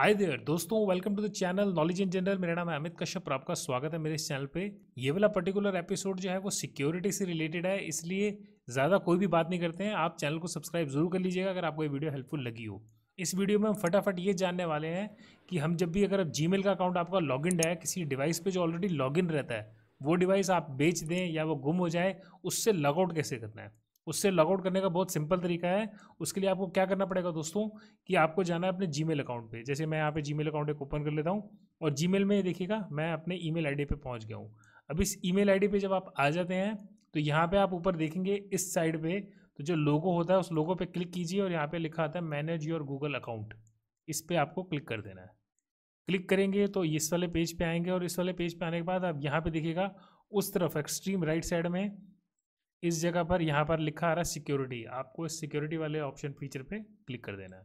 हाय there दोस्तों welcome to the channel knowledge in general मेरा नाम है अमित कश्यप और आपका स्वागत है मेरे इस चैनल पे ये वाला पर्टिकुलर एपिसोड जो है वो सिक्योरिटी से रिलेटेड है इसलिए ज़्यादा कोई भी बात नहीं करते हैं आप चैनल को सब्सक्राइब जरूर कर लीजिएगा अगर आपको ये वीडियो हेल्पफुल लगी हो इस वीडियो में हम फटाफट ये जानने वाले हैं कि हम जब भी अगर आप जी का अकाउंट आपका लॉग है किसी डिवाइस पर जो ऑलरेडी लॉग रहता है वो डिवाइस आप बेच दें या वो गुम हो जाए उससे लॉगआउट कैसे करना है उससे लॉग आउट करने का बहुत सिंपल तरीका है उसके लिए आपको क्या करना पड़ेगा दोस्तों कि आपको जाना है अपने जी अकाउंट पे जैसे मैं यहाँ पे जी अकाउंट एक ओपन कर लेता हूँ और जी में देखिएगा मैं अपने ई मेल आई पहुँच गया हूँ अब इस ई मेल आई जब आप आ जाते हैं तो यहाँ पर आप ऊपर देखेंगे इस साइड पर तो जो लोगो होता है उस लोगो पे क्लिक कीजिए और यहाँ पे लिखा आता है मैनेज योर गूगल अकाउंट इस पर आपको क्लिक कर देना है क्लिक करेंगे तो इस वाले पेज पे आएंगे और इस वाले पेज पे आने के बाद आप यहाँ पे देखिएगा उस तरफ एक्सट्रीम राइट साइड में इस जगह पर यहाँ पर लिखा आ रहा है सिक्योरिटी आपको इस सिक्योरिटी वाले ऑप्शन फीचर पे क्लिक कर देना है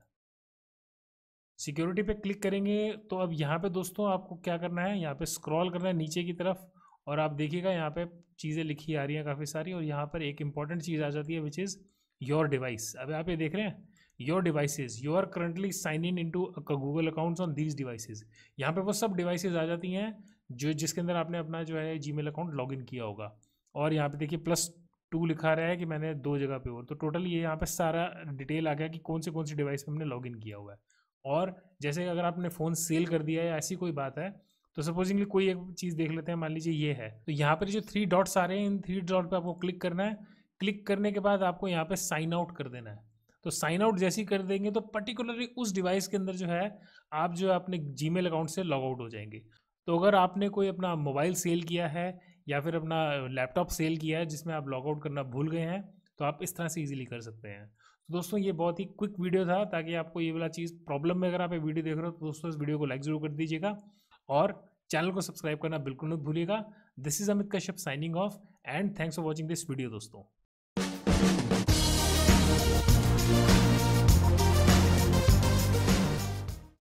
सिक्योरिटी पे क्लिक करेंगे तो अब यहाँ पे दोस्तों आपको क्या करना है यहाँ पे स्क्रॉल करना है नीचे की तरफ और आप देखिएगा यहाँ पे चीज़ें लिखी आ रही हैं काफ़ी सारी और यहाँ पर एक इंपॉर्टेंट चीज़ आ जाती है विच इज़ योर डिवाइस अब आप ये देख रहे हैं your devices you are currently sign in in to Google accounts on these devices यहाँ पे वो सब डिवाइसेज आ जाती हैं जो जिसके अंदर आपने अपना जो है जी अकाउंट लॉग इन किया होगा और यहाँ पे देखिए प्लस टू लिखा रहा है कि मैंने दो जगह पे और तो टोटल ये यहाँ पे सारा डिटेल आ गया कि कौन से कौन सी डिवाइस पे हमने लॉगिन किया हुआ है और जैसे अगर आपने फ़ोन सेल कर दिया है ऐसी कोई बात है तो सपोजिंगली कोई एक चीज़ देख लेते हैं मान लीजिए ये है तो यहाँ पर जो थ्री डॉट्स आ रहे हैं इन थ्री डॉट पर आपको क्लिक करना है क्लिक करने के बाद आपको यहाँ पर साइन आउट कर देना है तो साइन आउट जैसे ही कर देंगे तो पर्टिकुलरली उस डिवाइस के अंदर जो है आप जो है अपने जी अकाउंट से लॉग आउट हो जाएंगे तो अगर आपने कोई अपना मोबाइल सेल किया है या फिर अपना लैपटॉप सेल किया है जिसमें आप लॉगआउट करना भूल गए हैं तो आप इस तरह से इजीली कर सकते हैं तो दोस्तों ये बहुत ही क्विक वीडियो था ताकि आपको ये वाला चीज़ प्रॉब्लम में अगर आप ये वीडियो देख रहे हो तो दोस्तों इस वीडियो को लाइक ज़रूर कर दीजिएगा और चैनल को सब्सक्राइब करना बिल्कुल मत भूलिएगा this is Amit Kashyap signing off and thanks for watching this video दोस्तों